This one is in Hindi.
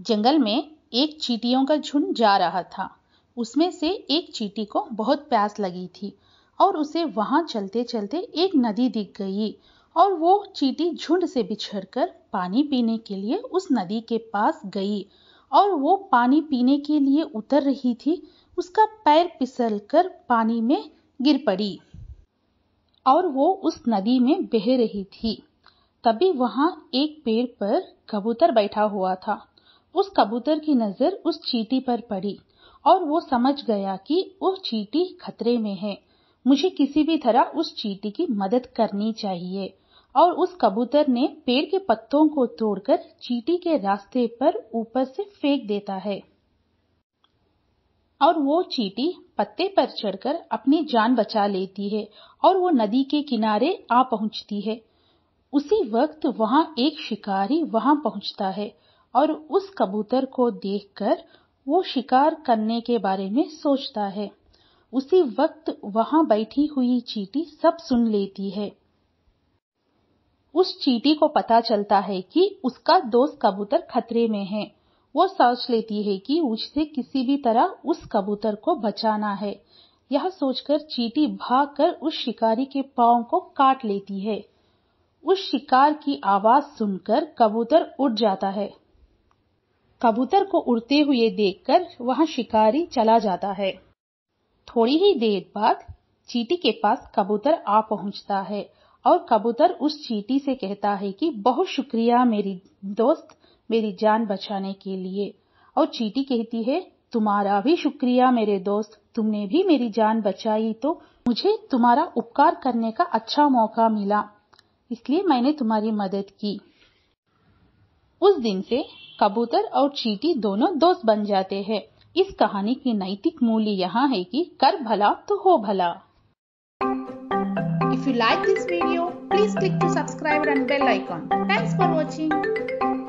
जंगल में एक चीटियों का झुंड जा रहा था उसमें से एक चीटी को बहुत प्यास लगी थी और उसे वहां चलते चलते एक नदी दिख गई और वो चीटी झुंड से बिछड़कर पानी पीने के लिए उस नदी के पास गई और वो पानी पीने के लिए उतर रही थी उसका पैर पिसल कर पानी में गिर पड़ी और वो उस नदी में बह रही थी तभी वहां एक पेड़ पर कबूतर बैठा हुआ था उस कबूतर की नजर उस चीटी पर पड़ी और वो समझ गया कि वह चीटी खतरे में है मुझे किसी भी तरह उस चीटी की मदद करनी चाहिए और उस कबूतर ने पेड़ के पत्तों को तोड़कर चीटी के रास्ते पर ऊपर से फेंक देता है और वो चीटी पत्ते पर चढ़कर अपनी जान बचा लेती है और वो नदी के किनारे आ पहुंचती है उसी वक्त वहां एक शिकारी वहां पहुंचता है और उस कबूतर को देखकर वो शिकार करने के बारे में सोचता है उसी वक्त वहां बैठी हुई चीटी सब सुन लेती है उस चीटी को पता चलता है कि उसका दोस्त कबूतर खतरे में है वो सोच लेती है कि उसे किसी भी तरह उस कबूतर को बचाना है यह सोचकर चीटी भागकर उस शिकारी के पाँव को काट लेती है उस शिकार की आवाज सुनकर कबूतर उड़ जाता है कबूतर को उड़ते हुए देखकर वहां शिकारी चला जाता है थोड़ी ही देर बाद चीटी के पास कबूतर आ पहुंचता है और कबूतर उस चीटी से कहता है कि बहुत शुक्रिया मेरी दोस्त मेरी जान बचाने के लिए और चींटी कहती है तुम्हारा भी शुक्रिया मेरे दोस्त तुमने भी मेरी जान बचाई तो मुझे तुम्हारा उपकार करने का अच्छा मौका मिला इसलिए मैंने तुम्हारी मदद की उस दिन से कबूतर और चींटी दोनों दोस्त बन जाते हैं इस कहानी की नैतिक मूल्य यहाँ है कि कर भला तो हो भला if you like this video please click to subscribe and bell icon thanks for watching